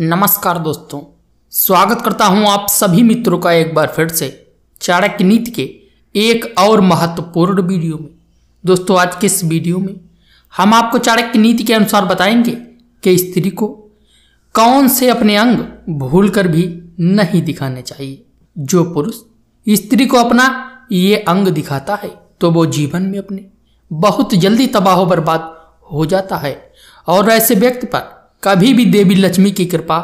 नमस्कार दोस्तों स्वागत करता हूं आप सभी मित्रों का एक बार फिर से चाणक्य नीति के एक और महत्वपूर्ण वीडियो में दोस्तों आज के इस वीडियो में हम आपको चाणक्य नीति के अनुसार बताएंगे कि स्त्री को कौन से अपने अंग भूल कर भी नहीं दिखाने चाहिए जो पुरुष स्त्री को अपना ये अंग दिखाता है तो वो जीवन में अपने बहुत जल्दी तबाह बर्बाद हो जाता है और ऐसे व्यक्ति पर कभी भी देवी लक्ष्मी की कृपा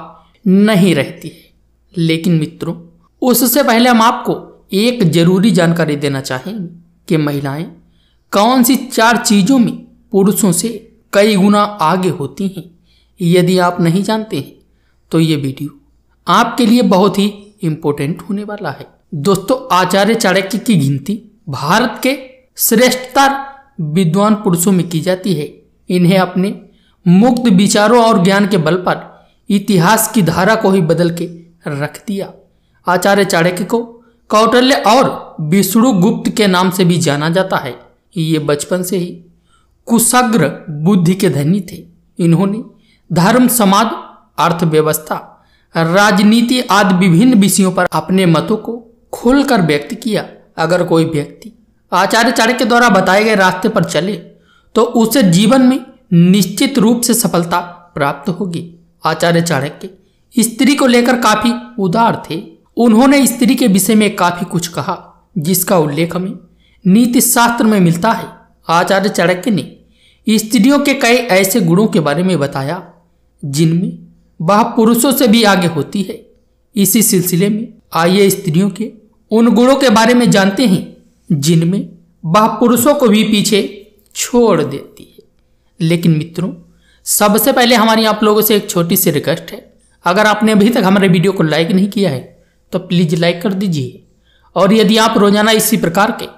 नहीं रहती है लेकिन मित्रों उससे पहले हम आपको एक जरूरी जानकारी देना चाहेंगे कि महिलाएं कौन सी चार चीज़ों में पुरुषों से कई गुना आगे होती हैं यदि आप नहीं जानते हैं तो ये वीडियो आपके लिए बहुत ही इंपॉर्टेंट होने वाला है दोस्तों आचार्य चाणक्य की गिनती भारत के श्रेष्ठतर विद्वान पुरुषों में की जाती है इन्हें अपने मुक्त विचारों और ज्ञान के बल पर इतिहास की धारा को ही बदल के रख दिया आचार्य चाणक्य को कौटल्य और विष्णु गुप्त के नाम से भी जाना जाता है ये बचपन से ही कुसग्र बुद्धि के धनी थे इन्होंने धर्म समाज अर्थव्यवस्था राजनीति आदि विभिन्न विषयों पर अपने मतों को खोलकर व्यक्त किया अगर कोई व्यक्ति आचार्य चाणक्य द्वारा बताए गए रास्ते पर चले तो उसे जीवन में निश्चित रूप से सफलता प्राप्त होगी आचार्य चाणक्य स्त्री को लेकर काफी उदार थे उन्होंने स्त्री के विषय में काफी कुछ कहा जिसका उल्लेख हमें नीति शास्त्र में मिलता है आचार्य चाणक्य ने स्त्रियों के कई ऐसे गुणों के बारे में बताया जिनमें वह पुरुषों से भी आगे होती है इसी सिलसिले में आइए स्त्रियों के उन गुणों के बारे में जानते हैं जिनमें वह पुरुषों को भी पीछे छोड़ देती है लेकिन मित्रों सबसे पहले हमारी आप लोगों से एक छोटी सी रिक्वेस्ट है अगर आपने अभी तक हमारे वीडियो को लाइक नहीं किया है तो प्लीज़ लाइक कर दीजिए और यदि आप रोजाना इसी प्रकार के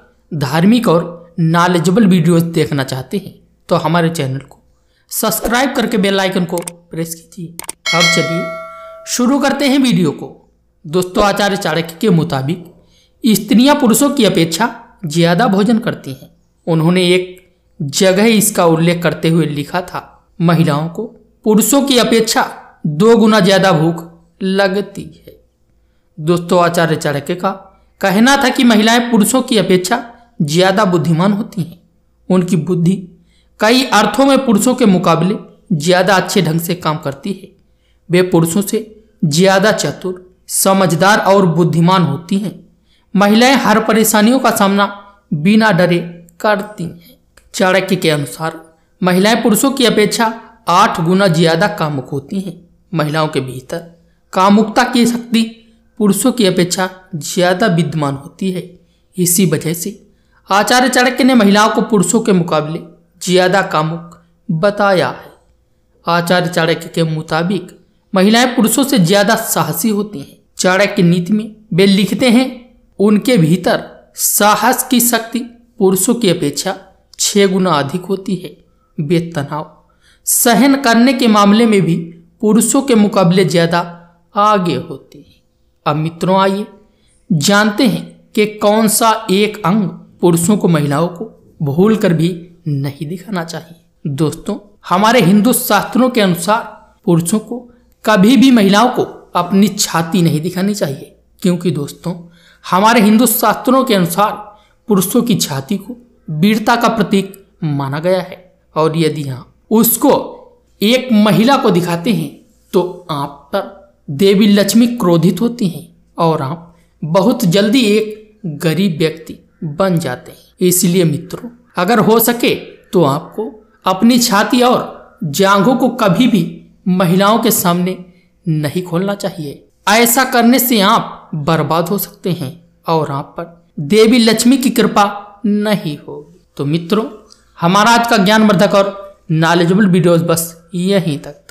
धार्मिक और नॉलेजेबल वीडियोस देखना चाहते हैं तो हमारे चैनल को सब्सक्राइब करके बेल आइकन को प्रेस कीजिए अब चलिए शुरू करते हैं वीडियो को दोस्तों आचार्य चाणक्य के मुताबिक स्त्रियां पुरुषों की अपेक्षा ज़्यादा भोजन करती हैं उन्होंने एक जगह इसका उल्लेख करते हुए लिखा था महिलाओं को पुरुषों की अपेक्षा दो गुना ज्यादा भूख लगती है दोस्तों आचार्य चाणक्य का कहना था कि महिलाएं पुरुषों की अपेक्षा ज्यादा बुद्धिमान होती हैं उनकी बुद्धि कई अर्थों में पुरुषों के मुकाबले ज्यादा अच्छे ढंग से काम करती है वे पुरुषों से ज्यादा चतुर समझदार और बुद्धिमान होती हैं महिलाएं हर परेशानियों का सामना बिना डरे करती हैं चाणक्य के अनुसार महिलाएं पुरुषों की अपेक्षा आठ गुना ज्यादा कामुक होती हैं महिलाओं के भीतर कामुकता की शक्ति पुरुषों की अपेक्षा ज्यादा विद्यमान होती है इसी वजह से आचार्य चाणक्य ने महिलाओं को पुरुषों के मुकाबले ज्यादा कामुक बताया है आचार्य चाणक्य के मुताबिक महिलाएं पुरुषों से ज्यादा साहसी होती हैं चाणक्य नीति में वे लिखते हैं उनके भीतर साहस की शक्ति पुरुषों की अपेक्षा छः गुना अधिक होती है बेतनाव सहन करने के मामले में भी पुरुषों के मुकाबले ज़्यादा आगे होते हैं अब मित्रों आइए जानते हैं कि कौन सा एक अंग पुरुषों को महिलाओं को भूल कर भी नहीं दिखाना चाहिए दोस्तों हमारे हिंदू शास्त्रों के अनुसार पुरुषों को कभी भी महिलाओं को अपनी छाती नहीं दिखानी चाहिए क्योंकि दोस्तों हमारे हिंदू शास्त्रों के अनुसार पुरुषों की छाती को वीरता का प्रतीक माना गया है और यदि हाँ उसको एक महिला को दिखाते हैं तो आप पर देवी लक्ष्मी क्रोधित होती हैं और आप बहुत जल्दी एक गरीब व्यक्ति बन जाते हैं इसलिए मित्रों अगर हो सके तो आपको अपनी छाती और जांघों को कभी भी महिलाओं के सामने नहीं खोलना चाहिए ऐसा करने से आप बर्बाद हो सकते हैं और आप पर देवी लक्ष्मी की कृपा नहीं होगी तो मित्रों हमारा आज का ज्ञानवर्धक और नॉलेजेबल वीडियोस बस यहीं तक